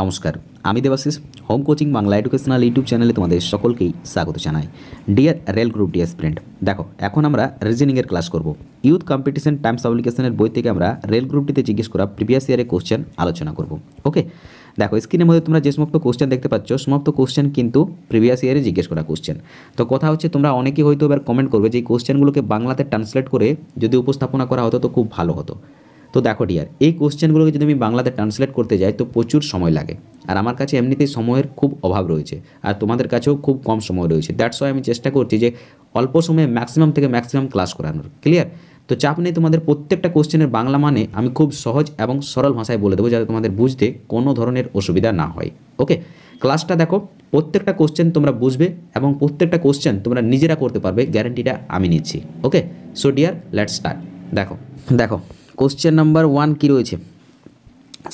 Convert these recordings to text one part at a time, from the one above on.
নমস্কার আমি Debashis home coaching Bangla educational YouTube চ্যানেলে তোমাদের সকলকেই স্বাগত জানাই ডিয়ার রেল গ্রুপ ডিয়ার স্প্রেন্ট দেখো এখন আমরা রিজনিংয়ের ক্লাস করব ইউথ কম্পিটিশন টাইমস অ্যাপ্লিকেশনের বই থেকে আমরা রেল গ্রুপটিতে জিজ্ঞেস করা প্রিভিয়াস ইয়ারের কোশ্চেন আলোচনা করব ওকে দেখো স্ক্রিনের মধ্যে তোমরা যে সমস্ত কোশ্চেন দেখতে পাচ্ছ সমস্ত কোশ্চেন কিন্তু প্রিভিয়াস ইয়ারে জিজ্ঞেস করা কোশ্চেন তো কথা হচ্ছে তোমরা অনেকেই হয়তো এবার কমেন্ট করবে যে এই কোশ্চেনগুলোকে বাংলাতে ট্রান্সলেট করে যদি উপস্থাপনা করা হতো তো খুব ভালো হতো তো দেখো ডিয়ার এই কোশ্চেনগুলোকে যদি আমি বাংলাতে ট্রান্সলেট করতে যাই তো প্রচুর সময় লাগে আর আমার কাছে এমনিতেই সময়ের খুব অভাব রয়েছে আর তোমাদের কাছেও খুব কম সময় রয়েছে দ্যাটস ওয়াই আমি চেষ্টা করছি যে অল্প সময়ে ম্যাক্সিমাম থেকে ম্যাক্সিমাম ক্লাস করানোর ক্লিয়ার তো চাপ নেই তোমাদের প্রত্যেকটা কোশ্চেনের বাংলা মানে আমি খুব সহজ এবং সরল ভাষায় বলে দেবো যাতে তোমাদের বুঝতে কোনো ধরনের অসুবিধা না হয় ওকে ক্লাসটা দেখো প্রত্যেকটা কোশ্চেন তোমরা বুঝবে এবং প্রত্যেকটা কোশ্চেন তোমরা নিজেরা করতে পারবে গ্যারেন্টিটা আমি নিচ্ছি okay so dear let start দেখো দেখো কোশ্চেন নাম্বার ওয়ান কী রয়েছে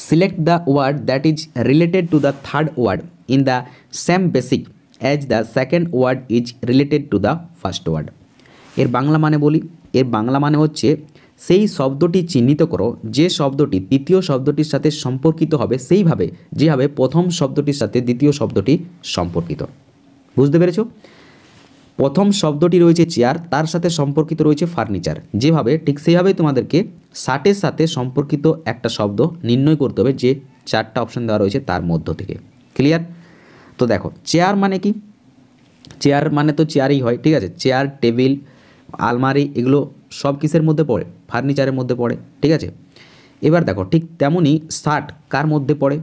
select the word that is related to the third word in the same basic as the second word is related to the first word এর বাংলা মানে বলি এর বাংলা মানে হচ্ছে সেই শব্দটি চিহ্নিত করো যে শব্দটি দ্বিতীয় শব্দটির সাথে সম্পর্কিত হবে সেইভাবে যেভাবে প্রথম শব্দটির সাথে দ্বিতীয় শব্দটি সম্পর্কিত বুঝতে পেরেছো প্রথম শব্দটি রয়েছে চেয়ার তার সাথে সম্পর্কিত রয়েছে ফার্নিচার যেভাবে ঠিক সেইভাবেই তোমাদেরকে ষাটের সাথে সম্পর্কিত একটা শব্দ নির্ণয় করতে হবে যে চারটা অপশান দেওয়া রয়েছে তার মধ্য থেকে ক্লিয়ার তো দেখো চেয়ার মানে কি চেয়ার মানে তো চেয়ারই হয় ঠিক আছে চেয়ার টেবিল আলমারি এগুলো সব কিসের মধ্যে পড়ে ফার্নিচারের মধ্যে পড়ে ঠিক আছে এবার দেখো ঠিক তেমনই শার্ট কার মধ্যে পড়ে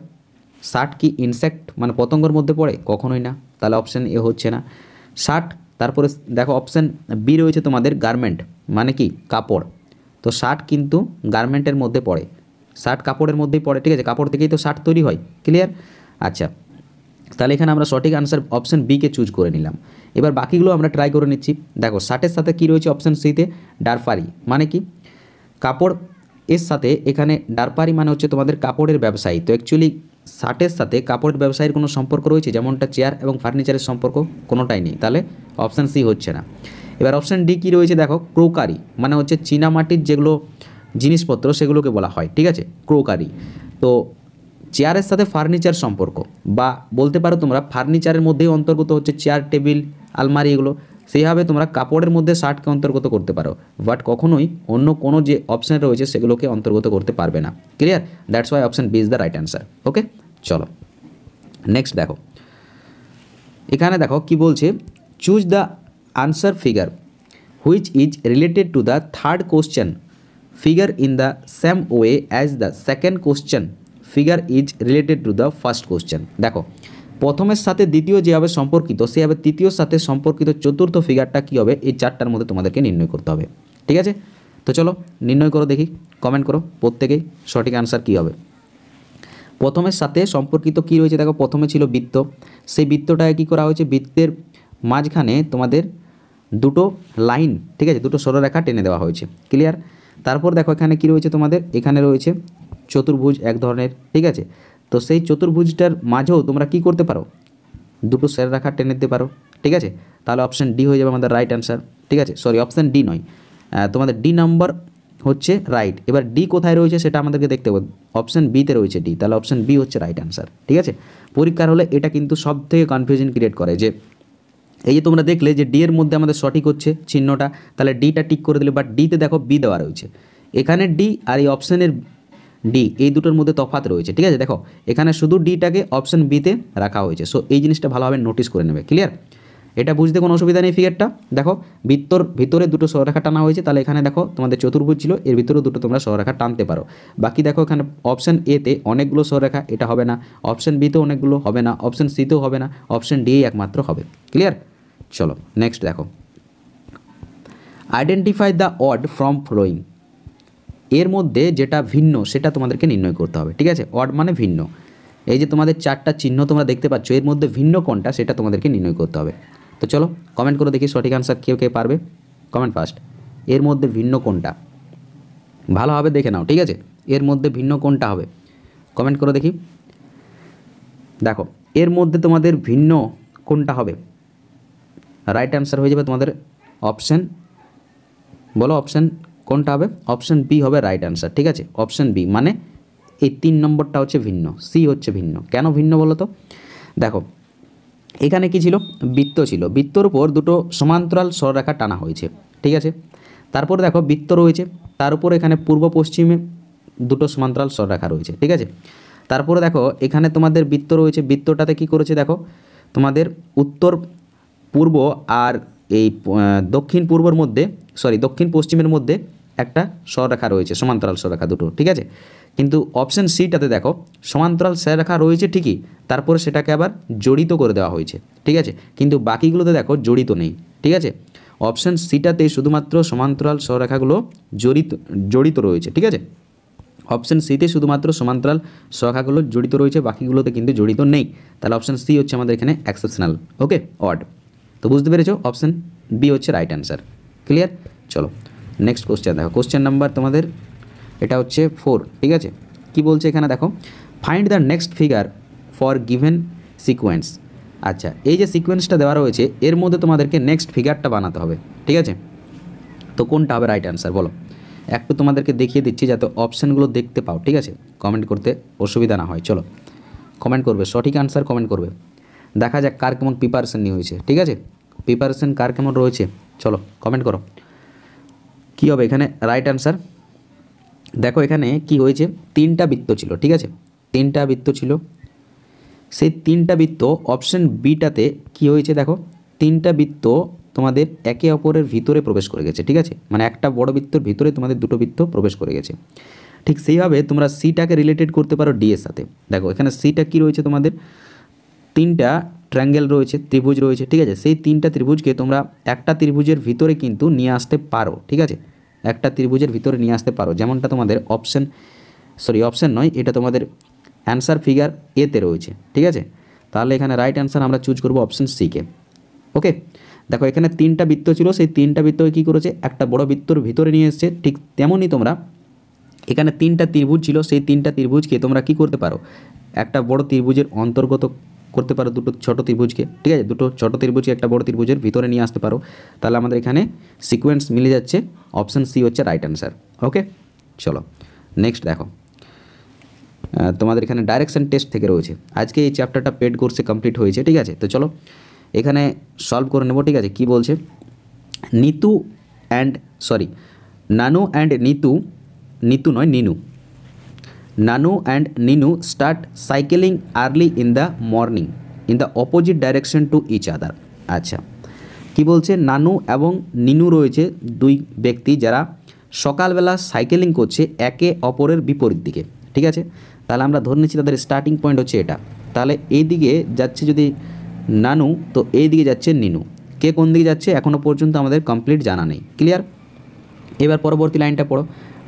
শার্ট কি ইনসেক্ট মানে পতঙ্গর মধ্যে পড়ে কখনোই না তাহলে অপশান এ হচ্ছে না শার্ট তারপরে দেখো অপশান বি রয়েছে তোমাদের গার্মেন্ট মানে কি কাপড় তো শার্ট কিন্তু গার্মেন্টের মধ্যে পড়ে শার্ট কাপড়ের মধ্যেই পড়ে ঠিক আছে কাপড় থেকেই তো শার্ট তৈরি হয় ক্লিয়ার আচ্ছা তাহলে এখানে আমরা সঠিক আনসার অপশান বিকে চুজ করে নিলাম এবার বাকিগুলো আমরা ট্রাই করে নিচ্ছি দেখো শার্টের সাথে কি রয়েছে অপশান সিতে ডারফারি মানে কি কাপড় এর সাথে এখানে ডারপারি মানে হচ্ছে তোমাদের কাপড়ের ব্যবসায়ী তো অ্যাকচুয়ালি শার্টের সাথে কাপড়ের ব্যবসায়ীর কোনো সম্পর্ক রয়েছে যেমনটা চেয়ার এবং ফার্নিচারের সম্পর্ক কোনোটাই নেই তাহলে অপশান সি হচ্ছে না এবার অপশান ডি কী রয়েছে দেখো ক্রোকারি মানে হচ্ছে চীনামাটির যেগুলো জিনিসপত্র সেগুলোকে বলা হয় ঠিক আছে ক্রোকারি তো চেয়ারের সাথে ফার্নিচার সম্পর্ক বা বলতে পারো তোমরা ফার্নিচারের মধ্যেই অন্তর্গত হচ্ছে চেয়ার টেবিল আলমারি এগুলো সেইভাবে তোমরা কাপড়ের মধ্যে শার্টকে অন্তর্গত করতে পারো বাট কখনোই অন্য কোনো যে অপশান রয়েছে সেগুলোকে অন্তর্গত করতে পারবে না clear that's why option B is the right answer okay চলো নেক্সট দেখো এখানে দেখো কি বলছে choose the answer figure which is related to the third question figure in the same way as the second question figure is related to the first question দেখো প্রথমের সাথে দ্বিতীয় যে হবে সম্পর্কিত সে হবে তৃতীয়র সাথে সম্পর্কিত চতুর্থ ফিগারটা কী হবে এই চারটার মধ্যে তোমাদেরকে নির্ণয় করতে হবে ঠিক আছে তো চলো নির্ণয় করো দেখি কমেন্ট করো প্রত্যেকেই সঠিক অ্যান্সার কী হবে প্রথমের সাথে সম্পর্কিত কি রয়েছে দেখো প্রথমে ছিল বৃত্ত সেই বৃত্তটাকে কী করা হয়েছে বৃত্তের মাঝখানে তোমাদের দুটো লাইন ঠিক আছে দুটো সরলরেখা টেনে দেওয়া হয়েছে ক্লিয়ার তারপর দেখো এখানে কি রয়েছে তোমাদের এখানে রয়েছে চতুর্ভুজ এক ধরনের ঠিক আছে তো সেই চতুর্ভুজটার মাঝেও তোমরা কি করতে পারো দুটো স্যার রাখা টেনে দিতে পারো ঠিক আছে তাহলে অপশান ডি হয়ে যাবে আমাদের রাইট অ্যান্সার ঠিক আছে সরি অপশান ডি নয় তোমাদের ডি নাম্বার হচ্ছে রাইট এবার ডি কোথায় রয়েছে সেটা আমাদেরকে দেখতে হবে অপশান বিতে রয়েছে ডি তাহলে অপশান বি হচ্ছে রাইট অ্যান্সার ঠিক আছে পরীক্ষার হলে এটা কিন্তু সব থেকে কনফিউশন ক্রিয়েট করে যে এই যে তোমরা দেখলে যে ডি এর মধ্যে আমাদের সঠিক হচ্ছে চিহ্নটা তাহলে ডিটা টিক করে দিলে বাট ডিতে দেখো বি দেওয়া রয়েছে এখানে ডি আর এই অপশানের ডি এই দুটোর মধ্যে তফাত রয়েছে ঠিক আছে দেখো এখানে শুধু ডিটাকে অপশান বিতে রাখা হয়েছে সো এই জিনিসটা ভালোভাবে নোটিস করে নেবে ক্লিয়ার এটা বুঝতে কোনো অসুবিধা নেই ফিগারটা দেখো ভিতর ভিতরে দুটো সররেখা টানা হয়েছে তাহলে এখানে দেখো তোমাদের চতুর্ভুজ ছিল এর ভিতরে দুটো তোমরা সররেখা টানতে পারো বাকি দেখো এখানে অপশান এতে অনেকগুলো সররেখা এটা হবে না অপশান বিতে অনেকগুলো হবে না অপশান সিতেও হবে না অপশান ডি একমাত্র হবে ক্লিয়ার চলো নেক্সট দেখো identify the odd from following এর মধ্যে যেটা ভিন্ন সেটা তোমাদেরকে নির্ণয় করতে হবে ঠিক আছে অড মানে ভিন্ন এই যে তোমাদের চারটা চিহ্ন তোমরা দেখতে পাচ্ছ এর মধ্যে ভিন্ন কোনটা সেটা তোমাদেরকে নির্ণয় করতে হবে তো চলো কমেন্ট করে দেখি সঠিক আনসার কেউ কে পারবে কমেন্ট ফার্স্ট এর মধ্যে ভিন্ন কোনটা ভালোভাবে দেখে নাও ঠিক আছে এর মধ্যে ভিন্ন কোনটা হবে কমেন্ট করে দেখি দেখো এর মধ্যে তোমাদের ভিন্ন কোনটা হবে রাইট অ্যান্সার হয়ে যাবে তোমাদের অপশান বলো অপশান কোনটা হবে অপশান বি হবে রাইট অ্যান্সার ঠিক আছে অপশান বি মানে এই তিন নম্বরটা হচ্ছে ভিন্ন সি হচ্ছে ভিন্ন কেন ভিন্ন বলো তো দেখো এখানে কি ছিল বৃত্ত ছিল বৃত্তর উপর দুটো সমান্তরাল স্বররেখা টানা হয়েছে ঠিক আছে তারপর দেখো বৃত্ত রয়েছে তার উপর এখানে পূর্ব পশ্চিমে দুটো সমান্তরাল স্বররেখা রয়েছে ঠিক আছে তারপরে দেখো এখানে তোমাদের বৃত্ত রয়েছে বৃত্তটাতে কি করেছে দেখো তোমাদের উত্তর পূর্ব আর এই দক্ষিণ পূর্বর মধ্যে সরি দক্ষিণ পশ্চিমের মধ্যে একটা স্বরেখা রয়েছে সমান্তরাল স্বরেখা দুটো ঠিক আছে কিন্তু অপশন সিটাতে দেখো সমান্তরাল স্বরেখা রয়েছে ঠিকই তারপরে সেটাকে আবার জড়িত করে দেওয়া হয়েছে ঠিক আছে কিন্তু বাকিগুলোতে দেখো জড়িত নেই ঠিক আছে অপশন সিটাতে শুধুমাত্র সমান্তরাল স্বরেখাগুলো জড়িত জড়িত রয়েছে ঠিক আছে অপশন সিতে শুধুমাত্র সমান্তরাল স্বরেখাগুলো জড়িত রয়েছে বাকিগুলোতে কিন্তু জড়িত নেই তাহলে অপশন সি হচ্ছে আমাদের এখানে অ্যাকসেপশনাল ওকে অড তো বুঝতে পেরেছো অপশন বি হচ্ছে রাইট অ্যান্সার ক্লিয়ার চলো নেক্সট কোশ্চেন দেখো কোশ্চেন নাম্বার তোমাদের এটা হচ্ছে ফোর ঠিক আছে কি বলছে এখানে দেখো find the next figure for given sequence আচ্ছা এই যে সিকোয়েন্সটা দেওয়া রয়েছে এর মধ্যে তোমাদেরকে নেক্সট ফিগারটা বানাতে হবে ঠিক আছে তো কোনটা হবে রাইট অ্যান্সার বলো একটু তোমাদেরকে দেখিয়ে দিচ্ছি যাতে অপশানগুলো দেখতে পাও ঠিক আছে কমেন্ট করতে অসুবিধা না হয় চলো কমেন্ট করবে সঠিক অ্যান্সার কমেন্ট করবে দেখা যাক কার কেমন প্রিপারেশান নিয়ে হয়েছে ঠিক আছে প্রিপারেশান কার কেমন রয়েছে চলো কমেন্ট করো কি হবে এখানে রাইট অ্যান্সার দেখো এখানে কি হয়েছে তিনটা বৃত্ত ছিল ঠিক আছে তিনটা বৃত্ত ছিল সেই তিনটা বৃত্ত অপশন বিটাতে কি হয়েছে দেখো তিনটা বৃত্ত তোমাদের একে অপরের ভিতরে প্রবেশ করে গেছে ঠিক আছে মানে একটা বড় বৃত্তর ভিতরে তোমাদের দুটো বৃত্ত প্রবেশ করে গেছে ঠিক সেইভাবে তোমরা সিটাকে রিলেটেড করতে পারো ডি এর সাথে দেখো এখানে সিটা কি রয়েছে তোমাদের তিনটা ট্রাঙ্গেল রয়েছে ত্রিভুজ রয়েছে ঠিক আছে সেই তিনটা ত্রিভুজকে তোমরা একটা ত্রিভুজের ভিতরে কিন্তু নিয়ে আসতে পারো ঠিক আছে একটা ত্রিভুজের ভিতরে নিয়ে আসতে পারো যেমনটা তোমাদের অপশন সরি অপশন নয় এটা তোমাদের অ্যান্সার ফিগার এতে রয়েছে ঠিক আছে তাহলে এখানে রাইট অ্যান্সার আমরা চুজ করবো অপশন সিকে ওকে দেখো এখানে তিনটা বৃত্ত ছিল সেই তিনটা বৃত্ত কী করেছে একটা বড় বৃত্তর ভিতরে নিয়ে এসছে ঠিক তেমনই তোমরা এখানে তিনটা ত্রিভুজ ছিল সেই তিনটা ত্রিভুজকে তোমরা কি করতে পারো একটা বড় ত্রিভুজের অন্তর্গত করতে পারো দুটো ছোটো ত্রিভুজকে ঠিক আছে দুটো ছোটো ত্রিভুজকে একটা বড় ত্রিভুজের ভিতরে নিয়ে আসতে পারো তাহলে আমাদের এখানে সিকোয়েন্স মিলে যাচ্ছে অপশান সি হচ্ছে রাইট অ্যান্সার ওকে চলো নেক্সট দেখো তোমাদের এখানে ডাইরেকশন টেস্ট থেকে রয়েছে আজকে এই চ্যাপ্টারটা পেড কোর্সে কমপ্লিট হয়েছে ঠিক আছে তো চলো এখানে সলভ করে নেবো ঠিক আছে কি বলছে Nitu and sorry Nanu and Nitu Nitu নয় Ninu Nanu and Ninu start cycling early in the morning in the opposite direction to each other. আচ্ছা কি বলছে নানু এবং নিনু রয়েছে দুই ব্যক্তি যারা সকালবেলা সাইকেলিং করছে একে অপরের বিপরীত দিকে ঠিক আছে তাহলে আমরা ধরে নিচ্ছি তাদের স্টার্টিং পয়েন্ট হচ্ছে এটা তাহলে এই দিকে যাচ্ছে যদি নানু তো এই দিকে যাচ্ছে নিনু কে কোন দিকে যাচ্ছে এখনও পর্যন্ত আমাদের কমপ্লিট জানা নেই ক্লিয়ার এবার পরবর্তী লাইনটা পড়ো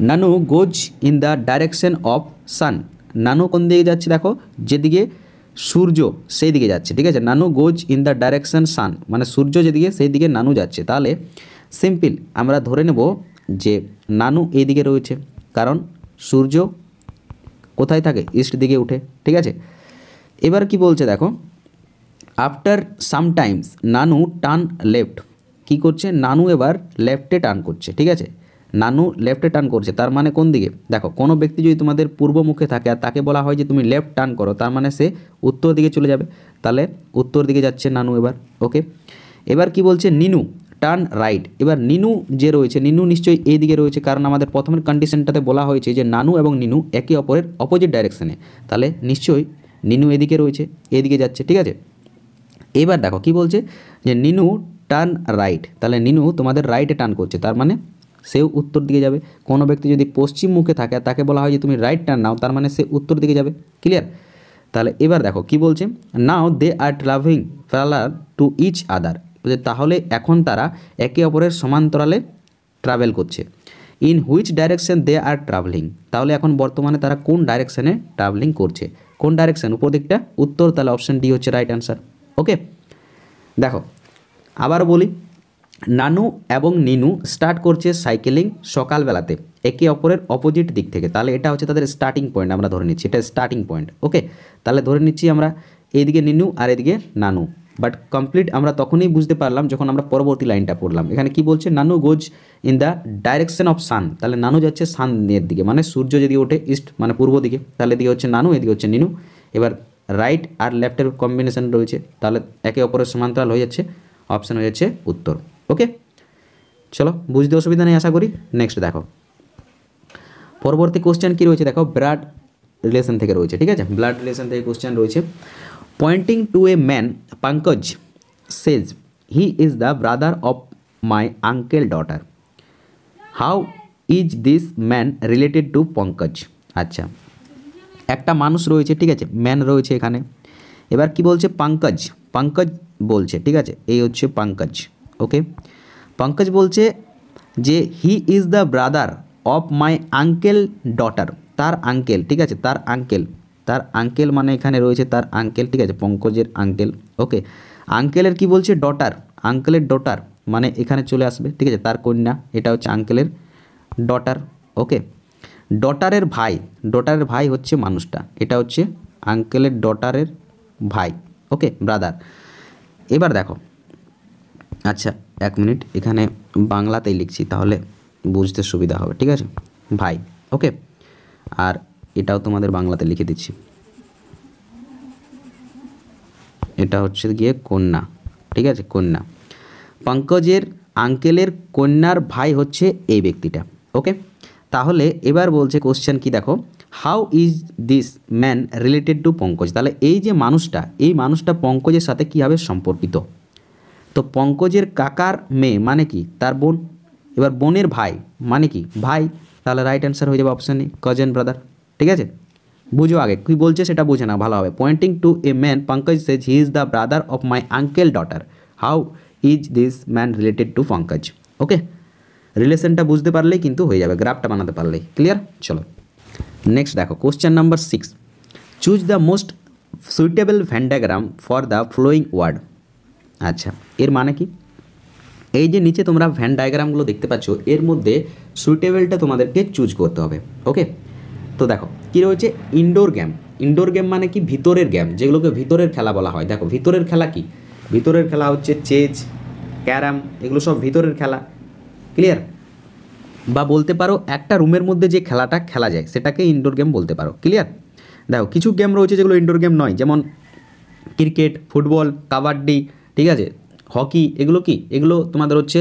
Nanu goes in the direction of sun Nanu কোন দিকে যাচ্ছে দেখো যেদিকে সূর্য সেই দিকে যাচ্ছে ঠিক আছে Nanu goes in the direction sun মানে সূর্য যেদিকে সেই দিকে নানু যাচ্ছে তাহলে সিম্পল আমরা ধরে নেব যে নানু এই দিকে রয়েছে কারণ সূর্য কোথায় থাকে ইস্ট দিকে উঠে ঠিক আছে এবার কি বলছে দেখো আফটার সামটাইমস নানু টান লেফট কি করছে নানু এবার লেফটে টার্ন করছে ঠিক আছে নানু লেফটে টার্ন করছে তার মানে কোন দিকে দেখো কোনো ব্যক্তি যদি তোমাদের পূর্ব মুখে থাকে আর তাকে বলা হয় যে তুমি লেফট টার্ন করো তার মানে সে উত্তর দিকে চলে যাবে তাহলে উত্তর দিকে যাচ্ছে নানু এবার ওকে এবার কি বলছে নিনু টার্ন রাইট এবার নিনু যে রয়েছে নিনু নিশ্চয়ই এই দিকে রয়েছে কারণ আমাদের প্রথমের কন্ডিশনটাতে বলা হয়েছে যে নানু এবং নিনু একে অপরের অপোজিট ডাইরেকশানে তাহলে নিশ্চয়ই নিনু এদিকে রয়েছে এদিকে যাচ্ছে ঠিক আছে এবার দেখো কি বলছে যে নিনু টার্ন রাইট তাহলে নিনু তোমাদের রাইটে টার্ন করছে তার মানে সেও উত্তর দিকে যাবে কোনো ব্যক্তি যদি পশ্চিম মুখে থাকে তাকে বলা হয় যে তুমি রাইট টার্ন নাও তার মানে সে উত্তর দিকে যাবে ক্লিয়ার তাহলে এবার দেখো কি বলছে now they are travelling parallel to each other তাহলে এখন তারা একে অপরের সমান্তরালে ট্রাভেল করছে in which direction they are travelling তাহলে এখন বর্তমানে তারা কোন ডাইরেকশানে ট্রাভেলিং করছে কোন ডাইরেকশান উপর দিকটা উত্তর তাহলে অপশান ডি হচ্ছে রাইট অ্যান্সার ওকে দেখো আবার বলি নানু এবং নিনু স্টার্ট করছে সাইকেলিং সকালবেলাতে একে অপরের অপোজিট দিক থেকে তাহলে এটা হচ্ছে তাদের স্টার্টিং পয়েন্ট আমরা ধরে নিচ্ছি এটা স্টার্টিং পয়েন্ট ওকে তাহলে ধরে নিচ্ছি আমরা এইদিকে নিনু আর এদিকে নানু বাট কমপ্লিট আমরা তখনই বুঝতে পারলাম যখন আমরা পরবর্তী লাইনটা পড়লাম এখানে কি বলছে Nanu goes in the direction of sun তাহলে নানু যাচ্ছে সানের দিকে মানে সূর্য যদি ওঠে ইস্ট মানে পূর্ব দিকে তাহলে এদিকে হচ্ছে নানু এদিকে হচ্ছে নিনু এবার রাইট আর লেফটের কম্বিনেশন রয়েছে তাহলে একে অপরের সমান্তরাল হয়ে যাচ্ছে অপশান হয়ে যাচ্ছে উত্তর ओके चलो বুঝ দিও সুবিধা নাই আশা করি नेक्स्ट দেখো পরবর্তী কোশ্চেন কি রয়েছে দেখো ব্রড রিলেশন থেকে রয়েছে ঠিক আছে ব্লাড রিলেশন থেকে কোশ্চেন রয়েছে pointing to a man Pankaj says he is the brother of my uncle's daughter how is this man related to Pankaj আচ্ছা একটা মানুষ রয়েছে ঠিক আছে ম্যান রয়েছে এখানে এবার কি বলছে Pankaj Pankaj বলছে ঠিক আছে এই হচ্ছে Pankaj ওকে পঙ্কজ বলছে যে he is the brother of my uncle daughter তার আঙ্কেল ঠিক আছে তার আঙ্কেল তার আঙ্কেল মানে এখানে রয়েছে তার আঙ্কেল ঠিক আছে পঙ্কজের আঙ্কেল ওকে আঙ্কেলের কি বলছে ডটার আঙ্কেলের ডটার মানে এখানে চলে আসবে ঠিক আছে তার কন্যা এটা হচ্ছে আঙ্কেলের ডটার ওকে ডটারের ভাই ডটারের ভাই হচ্ছে মানুষটা এটা হচ্ছে আঙ্কেলের ডটারের ভাই ওকে ব্রাদার এবার দেখো আচ্ছা এক মিনিট এখানে বাংলাতেই লিখছি তাহলে বুঝতে সুবিধা হবে ঠিক আছে ভাই ওকে আর এটাও তোমাদের বাংলাতে লিখে দিচ্ছি এটা হচ্ছে গিয়ে কন্যা ঠিক আছে কন্যা পঙ্কজের আঙ্কেলের কন্যার ভাই হচ্ছে এই ব্যক্তিটা ওকে তাহলে এবার বলছে কোশ্চেন কি দেখো how is this man related to Pankaj তাহলে এই যে মানুষটা এই মানুষটা পঙ্কজের সাথে কীভাবে সম্পর্কিত তো পঙ্কজের কাকার মেয়ে মানে কি তার বোন এবার বোনের ভাই মানে কি ভাই তাহলে রাইট অ্যান্সার হয়ে যাবে অপশানে কজেন ব্রাদার ঠিক আছে বুঝো আগে কি বলছে সেটা বুঝে না ভালোভাবে pointing to a man Pankaj says he is the brother of my uncle daughter how is this man related to Pankaj okay রিলেশনটা বুঝতে পারলেই কিন্তু হয়ে যাবে গ্রাফটা বানাতে পারলেই ক্লিয়ার চলো নেক্সট দেখো question number six choose the most suitable Venn diagram for the following word আচ্ছা এর মানে কি এই যে নিচে তোমরা ভ্যান ডায়াগ্রামগুলো দেখতে পাচ্ছ এর মধ্যে সুইটেবেলটা তোমাদেরকে চুজ করতে হবে ওকে তো দেখো কী রয়েছে ইনডোর গেম ইনডোর গেম মানে কি ভিতরের গেম যেগুলোকে ভিতরের খেলা বলা হয় দেখো ভিতরের খেলা কি ভিতরের খেলা হচ্ছে চেজ ক্যারাম এগুলো সব ভিতরের খেলা ক্লিয়ার বা বলতে পারো একটা রুমের মধ্যে যে খেলাটা খেলা যায় সেটাকে ইনডোর গেম বলতে পারো ক্লিয়ার দেখো কিছু গেম রয়েছে যেগুলো ইনডোর গেম নয় যেমন ক্রিকেট ফুটবল কাবাডি ঠিক আছে হকি এগুলো কি এগুলো তোমাদের হচ্ছে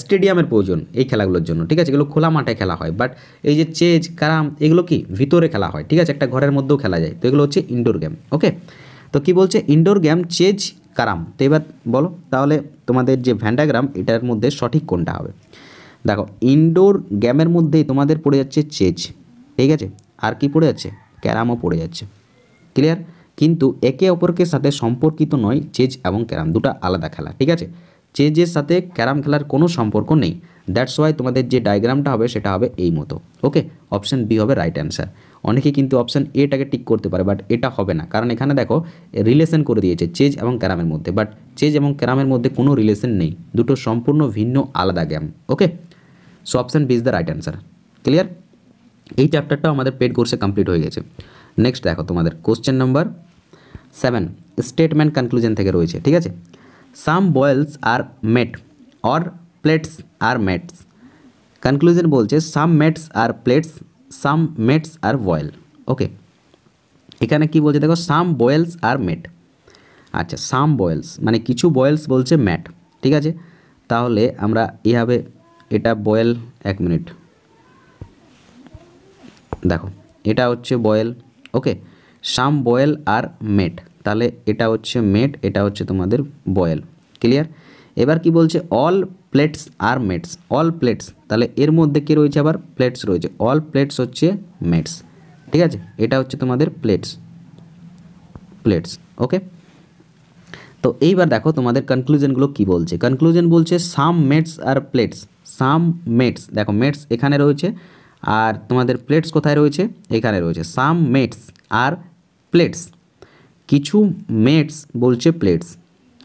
স্টেডিয়ামের প্রয়োজন এই খেলাগুলোর জন্য ঠিক আছে এগুলো খোলা মাঠে খেলা হয় বাট এই যে চেজ ক্যারাম এগুলো কি ভিতরে খেলা হয় ঠিক আছে একটা ঘরের মধ্যেও খেলা যায় তো এগুলো হচ্ছে ইনডোর গেম ওকে তো কি বলছে ইনডোর গেম চেজ কারাম তো এবার বলো তাহলে তোমাদের যে ভ্যান্ডাগ্রাম এটার মধ্যে সঠিক কোনটা হবে দেখো ইনডোর গেমের মধ্যেই তোমাদের পড়ে যাচ্ছে চেজ ঠিক আছে আর কি পড়ে যাচ্ছে ক্যারামও পড়ে যাচ্ছে ক্লিয়ার কিন্তু একে অপরকে সাথে সম্পর্কিত নয় চেজ এবং ক্যারাম দুটো আলাদা খেলা ঠিক আছে চেজের সাথে ক্যারাম খেলার কোনো সম্পর্ক নেই দ্যাটস ওয়াই তোমাদের যে ডায়াগ্রামটা হবে সেটা হবে এই মতো ওকে অপশান বি হবে রাইট অ্যান্সার অনেকে কিন্তু অপশান এটাকে টিক করতে পারে বাট এটা হবে না কারণ এখানে দেখো রিলেশন করে দিয়েছে চেজ এবং ক্যারামের মধ্যে বাট চেজ এবং ক্যারামের মধ্যে কোনো রিলেশন নেই দুটো সম্পূর্ণ ভিন্ন আলাদা game okay so option B is the right answer clear এই চ্যাপ্টারটাও আমাদের পেড কোর্সে কমপ্লিট হয়ে গেছে নেক্সট দেখো তোমাদের question number seven statement conclusion থেকে রয়েছে ঠিক আছে some vials are mat or plates are mats conclusion বলছে some mats are plates some mats are vial okay এখানে কি বলছে দেখো সাম বয়েলস আর মেট আচ্ছা সাম বয়েলস মানে কিছু বয়েলস বলছে ম্যাট ঠিক আছে তাহলে আমরা এভাবে এটা বয়েল এক মিনিট দেখো এটা হচ্ছে বয়েল ওকে সাম বয়েল আর মেট তাহলে এটা হচ্ছে মেট এটা হচ্ছে তোমাদের বয়েল ক্লিয়ার এবার কি বলছে all plates are mats all plates তাহলে এর মধ্যে কি রয়েছে আবার প্লেটস রয়েছে অল প্লেটস হচ্ছে মেটস ঠিক আছে এটা হচ্ছে তোমাদের প্লেটস প্লেটস ওকে তো এইবার দেখো তোমাদের কনক্লুজনগুলো কি বলছে কনক্লুজন বলছে some mats are plates some mats দেখো মেটস এখানে রয়েছে আর তোমাদের প্লেটস কোথায় রয়েছে এখানে রয়েছে সাম মেটস আর প্লেটস কিছু মেটস বলছে প্লেটস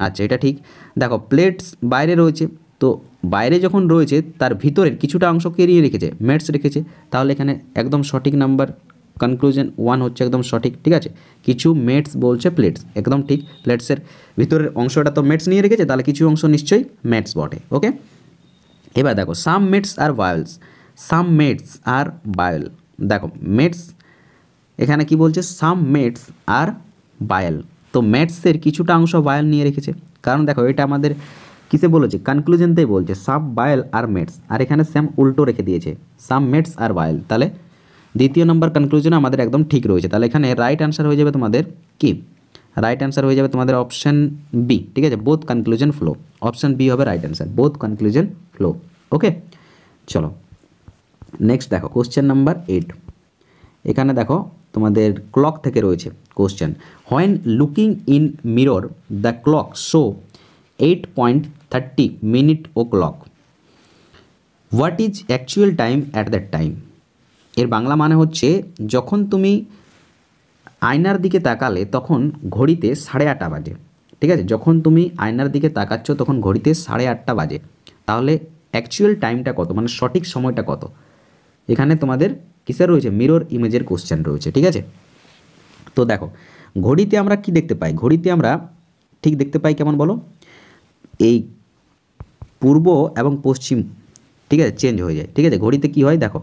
আচ্ছা এটা ঠিক দেখো প্লেটস বাইরে রয়েছে তো বাইরে যখন রয়েছে তার ভিতরের কিছুটা অংশ কেরিয়ে রেখেছে মেটস রেখেছে তাহলে এখানে একদম সঠিক নাম্বার কনক্লুশন ওয়ান হচ্ছে একদম সঠিক ঠিক আছে কিছু মেটস বলছে প্লেটস একদম ঠিক প্লেটসের ভিতরের অংশটা তো মেটস নিয়ে রেখেছে তাহলে কিছু অংশ নিশ্চয়ই মেটস বটে ওকে এবার দেখো some mats are vials some mats are vial দেখো মেটস এখানে কি বলছে সাম মেটস আর বায়াল তো মেটসের কিছুটা অংশ বায়াল নিয়ে রেখেছে কারণ দেখো এটা আমাদের কিসে বলেছে কনক্লুজনতেই বলছে সাব বায়েল আর মেটস আর এখানে স্যাম উল্টো রেখে দিয়েছে সাম মেটস আর বায়াল তাহলে দ্বিতীয় নম্বর কনক্লুজন আমাদের একদম ঠিক রয়েছে তাহলে এখানে রাইট অ্যান্সার হয়ে যাবে তোমাদের কি রাইট অ্যান্সার হয়ে যাবে তোমাদের অপশান বি ঠিক আছে both conclusion follow option B হবে right answer both conclusion follow okay চলো নেক্সট দেখো কোশ্চেন নাম্বার এইট এখানে দেখো তোমাদের ক্লক থেকে রয়েছে question when looking in mirror the clock show eight point thirty minute o'clock what is actual time at that time এর বাংলা মানে হচ্ছে যখন তুমি আয়নার দিকে তাকালে তখন ঘড়িতে সাড়ে আটটা বাজে ঠিক আছে যখন তুমি আয়নার দিকে তাকাচ্ছ তখন ঘড়িতে সাড়ে আটটা বাজে তাহলে অ্যাকচুয়াল টাইমটা কত মানে সঠিক সময়টা কত এখানে তোমাদের কিসের রয়েছে মিরর ইমেজের কোশ্চেন রয়েছে ঠিক আছে তো দেখো ঘড়িতে আমরা কি দেখতে পাই ঘড়িতে আমরা ঠিক দেখতে পাই কেমন বলো এই পূর্ব এবং পশ্চিম ঠিক আছে চেঞ্জ হয়ে যায় ঠিক আছে ঘড়িতে কি হয় দেখো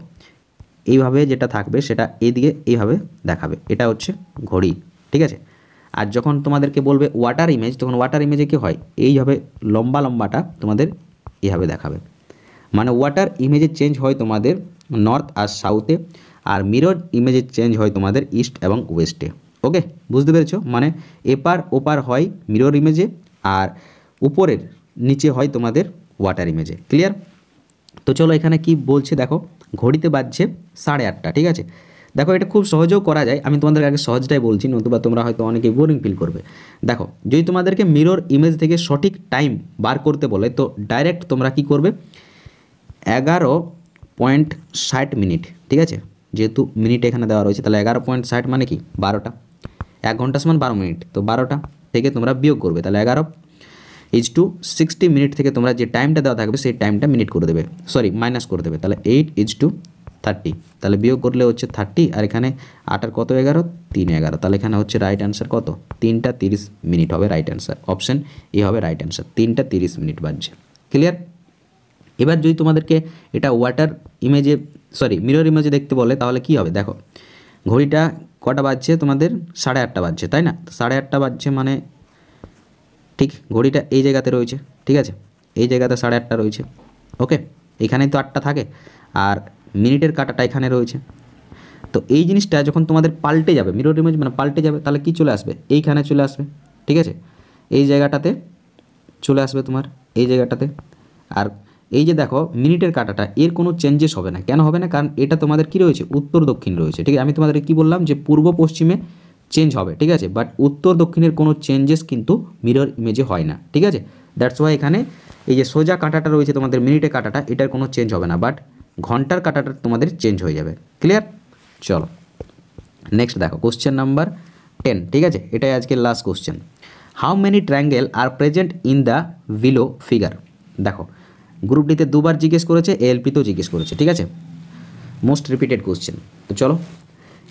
এইভাবে যেটা থাকবে সেটা এদিকে এইভাবে দেখাবে এটা হচ্ছে ঘড়ি ঠিক আছে আর যখন তোমাদেরকে বলবে ওয়াটার ইমেজ তখন ওয়াটার ইমেজে কী হয় এইভাবে লম্বা লম্বাটা তোমাদের এইভাবে দেখাবে মানে ওয়াটার ইমেজে চেঞ্জ হয় তোমাদের নর্থ আর সাউথে আর মিরর ইমেজে চেঞ্জ হয় তোমাদের ইস্ট এবং ওয়েস্টে ওকে বুঝতে পেরেছো মানে এপার ওপার হয় মিরর ইমেজে আর উপরের নিচে হয় তোমাদের ওয়াটার ইমেজে ক্লিয়ার তো চলো এখানে কি বলছে দেখো ঘড়িতে বাজছে সাড়ে আটটা ঠিক আছে দেখো এটা খুব সহজেও করা যায় আমি তোমাদের আগে সহজটাই বলছি নতুবা তোমরা হয়তো অনেকেই বোরিং ফিল করবে দেখো যদি তোমাদেরকে মিরর ইমেজ থেকে সঠিক টাইম বার করতে বলে তো ডাইরেক্ট তোমরা কি করবে এগারো পয়েন্ট ষাট মিনিট ঠিক আছে যেহেতু মিনিট এখানে দেওয়া রয়েছে তাহলে এগারো পয়েন্ট ষাট মানে কি বারোটা এক ঘন্টা সমান বারো মিনিট তো বারোটা থেকে তোমরা বিয়োগ করবে তাহলে এগারো ইজ টু সিক্সটি মিনিট থেকে তোমরা যে টাইমটা দেওয়া থাকবে সেই টাইমটা মিনিট করে দেবে সরি মাইনাস করে দেবে তাহলে এইট ইজ টু থার্টি তাহলে বিয়োগ করলে হচ্ছে থার্টি আর এখানে আটার কত এগারো তিন এগারো তাহলে এখানে হচ্ছে রাইট অ্যান্সার কত তিনটা তিরিশ মিনিট হবে রাইট অ্যান্সার অপশান এ হবে রাইট অ্যান্সার তিনটা তিরিশ মিনিট বাজছে ক্লিয়ার এবার যদি তোমাদেরকে এটা ওয়াটার ইমেজে সরি মিরর ইমেজে দেখতে বলে তাহলে কি হবে দেখো ঘড়িটা কটা বাজছে তোমাদের সাড়ে আটটা বাজছে তাই না সাড়ে আটটা বাজছে মানে ঠিক ঘড়িটা এই জায়গাতে রয়েছে ঠিক আছে এই জায়গাতে সাড়ে আটটা রয়েছে ওকে এখানে তো আটটা থাকে আর মিনিটের কাটাটা এখানে রয়েছে তো এই জিনিসটা যখন তোমাদের পাল্টে যাবে মিরর ইমেজ মানে পাল্টে যাবে তাহলে কি চলে আসবে এইখানে চলে আসবে ঠিক আছে এই জায়গাটাতে চলে আসবে তোমার এই জায়গাটাতে আর এই যে দেখো মিনিটের কাটাটা এর কোনো চেঞ্জেস হবে না কেন হবে না কারণ এটা তোমাদের কি রয়েছে উত্তর দক্ষিণ রয়েছে ঠিক আছে আমি তোমাদের কি বললাম যে পূর্ব পশ্চিমে চেঞ্জ হবে ঠিক আছে বাট উত্তর দক্ষিণের কোনো চেঞ্জেস কিন্তু মিরর ইমেজে হয় না ঠিক আছে দ্যাটস ওয়াই এখানে এই যে সোজা কাঁটাটা রয়েছে তোমাদের মিনিটে কাঁটাটা এটার কোনো চেঞ্জ হবে না বাট ঘন্টার কাঁটাটা তোমাদের চেঞ্জ হয়ে যাবে ক্লিয়ার চলো নেক্সট দেখো কোশ্চেন নাম্বার টেন ঠিক আছে এটাই আজকের last question how many triangle are present in the below figure দেখো গ্রুপ ডিতে দুবার জিজ্ঞেস করেছে এএলপিতেও জিজ্ঞেস করেছে ঠিক আছে মোস্ট রিপিটেড কোশ্চেন তো চলো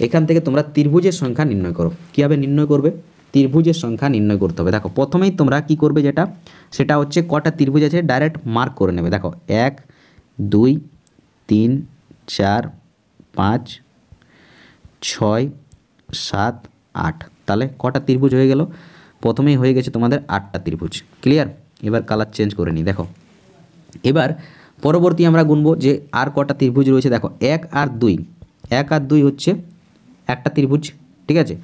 এখান থেকে তোমরা ত্রিভুজের সংখ্যা নির্ণয় করো কীভাবে নির্ণয় করবে ত্রিভুজের সংখ্যা নির্ণয় করতে হবে দেখো প্রথমেই তোমরা কি করবে যেটা সেটা হচ্ছে কটা ত্রিভুজ আছে ডাইরেক্ট মার্ক করে নেবে দেখো এক দুই তিন চার পাঁচ ছয় সাত আট তাহলে কটা ত্রিভুজ হয়ে গেল প্রথমেই হয়ে গেছে তোমাদের আটটা ত্রিভুজ ক্লিয়ার এবার কালার চেঞ্জ করে নিই দেখো এবার পরবর্তী আমরা গুনবো যে আর কটা ত্রিভুজ রয়েছে দেখো এক আর দুই এক আর দুই হচ্ছে একটা ত্রিভুজ ঠিক আছে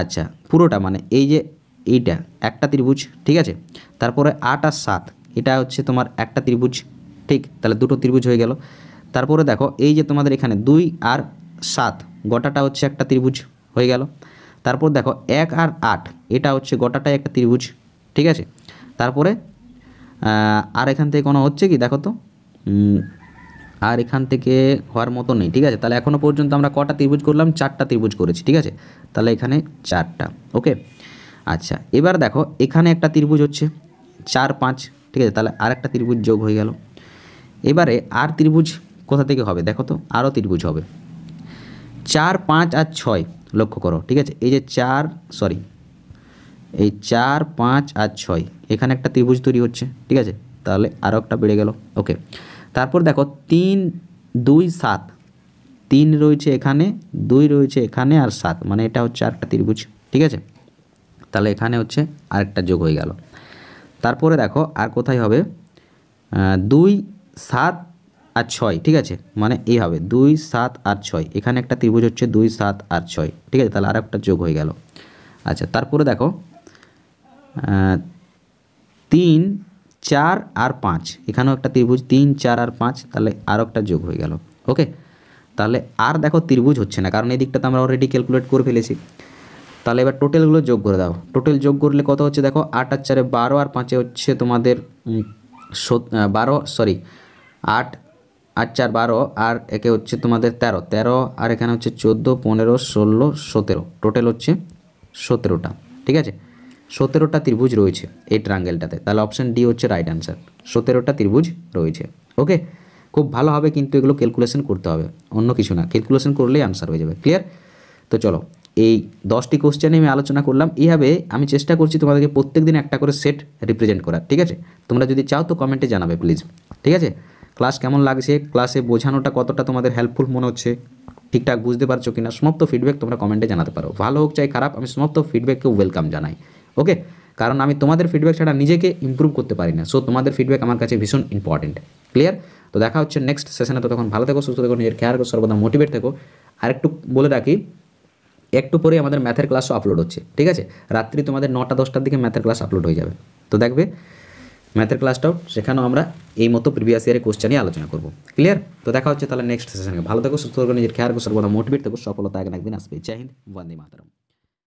আচ্ছা পুরোটা মানে এই যে এইটা একটা ত্রিভুজ ঠিক আছে তারপরে আট আর সাত এটা হচ্ছে তোমার একটা ত্রিভুজ ঠিক তাহলে দুটো ত্রিভুজ হয়ে গেল তারপরে দেখো এই যে তোমাদের এখানে দুই আর সাত গোটাটা হচ্ছে একটা ত্রিভুজ হয়ে গেল তারপর দেখো এক আর আট এটা হচ্ছে গোটাটাই একটা ত্রিভুজ ঠিক আছে তারপরে আর এখান থেকে কোনো হচ্ছে কি দেখো তো আর এখান থেকে হওয়ার মতো নেই ঠিক আছে তাহলে এখনও পর্যন্ত আমরা কটা ত্রিভুজ করলাম চারটা ত্রিভুজ করেছি ঠিক আছে তাহলে এখানে চারটা ওকে আচ্ছা এবার দেখো এখানে একটা ত্রিভুজ হচ্ছে চার পাঁচ ঠিক আছে তাহলে আর একটা ত্রিভুজ যোগ হয়ে গেল এবারে আর ত্রিভুজ কোথা থেকে হবে দেখো তো আরও ত্রিভুজ হবে চার পাঁচ আর ছয় লক্ষ্য করো ঠিক আছে এই যে চার সরি এই চার পাঁচ আর ছয় এখানে একটা ত্রিভুজ তৈরি হচ্ছে ঠিক আছে তাহলে আরও একটা বেড়ে গেল ওকে তারপর দেখো তিন দুই সাত তিন রয়েছে এখানে দুই রয়েছে এখানে আর সাত মানে এটা হচ্ছে আরেকটা ত্রিভুজ ঠিক আছে তাহলে এখানে হচ্ছে আরেকটা যোগ হয়ে গেল তারপরে দেখো আর কোথায় হবে দুই সাত আর ছয় ঠিক আছে মানে এই হবে দুই সাত আর ছয় এখানে একটা ত্রিভুজ হচ্ছে দুই সাত আর ছয় ঠিক আছে তাহলে আর একটা যোগ হয়ে গেল আচ্ছা তারপরে দেখো তিন চার আর পাঁচ এখানেও একটা ত্রিভুজ তিন চার আর পাঁচ তাহলে আরও একটা যোগ হয়ে গেল ওকে তাহলে আর দেখো ত্রিভুজ হচ্ছে না কারণ এই দিকটা তো আমরা অলরেডি ক্যালকুলেট করে ফেলেছি তাহলে এবার টোটালগুলো যোগ করে দাও টোটাল যোগ করলে কত হচ্ছে দেখো আট আর চারে বারো আর পাঁচে হচ্ছে তোমাদের বারো সরি আট আট চার বারো আর একে হচ্ছে তোমাদের তেরো তেরো আর এখানে হচ্ছে চোদ্দো পনেরো ষোলো সতেরো টোটাল হচ্ছে সতেরোটা ঠিক আছে সতেরোটা ত্রিভুজ রয়েছে এই ট্রাঙ্গেলটাতে তাহলে অপশান ডি হচ্ছে রাইট অ্যান্সার সতেরোটা ত্রিভুজ রয়েছে ওকে খুব ভালোভাবে কিন্তু এগুলো ক্যালকুলেশন করতে হবে অন্য কিছু না ক্যালকুলেশন করলেই আনসার হয়ে যাবে ক্লিয়ার তো চলো এই দশটি কোশ্চেনে আমি আলোচনা করলাম এইভাবে আমি চেষ্টা করছি তোমাদেরকে প্রত্যেক দিন একটা করে সেট রিপ্রেজেন্ট করার ঠিক আছে তোমরা যদি চাও তো কমেন্টে জানাবে প্লিজ ঠিক আছে ক্লাস কেমন লাগছে ক্লাসে বোঝানোটা কতটা তোমাদের হেল্পফুল মনে হচ্ছে ঠিকঠাক বুঝতে পারছো কিনা সমস্ত ফিডব্যাক তোমরা কমেন্টে জানাতে পারো ভালো হোক চাই খারাপ আমি সমস্ত ফিডব্যাককে ওয়েলকাম জানাই ওকে কারণ আমি তোমাদের ফিডব্যাক ছাড়া নিজেকে ইম্প্রুভ করতে পারি না সো তোমাদের ফিডব্যাক আমার কাছে ভীষণ ইম্পর্টেন্ট ক্লিয়ার তো দেখা হচ্ছে নেক্সট সেশনে তো তখন ভালো থেকো সুস্থ থেকো নিজের খেয়াল করো সর্বদা মোটিভেট থেকো আর একটু বলে রাখি একটু পরে আমাদের ম্যাথের ক্লাসও আপলোড হচ্ছে ঠিক আছে রাত্রি তোমাদের নটা দশটার দিকে ম্যাথের ক্লাস আপলোড হয়ে যাবে তো দেখবে ম্যাথের ক্লাসটাও সেখানেও আমরা এই মতো প্রিভিয়াস ইয়ারে কোশ্চেন নিয়ে আলোচনা করবো ক্লিয়ার তো দেখা হচ্ছে তাহলে নেক্সট সেশনে ভালো থেকো সুস্থ থেকো নিজের খেয়াল করো সর্বদা মোটিভেট থেকো সফলতা একদিন আসবে জয় হিন্দ বন্দে মাতারম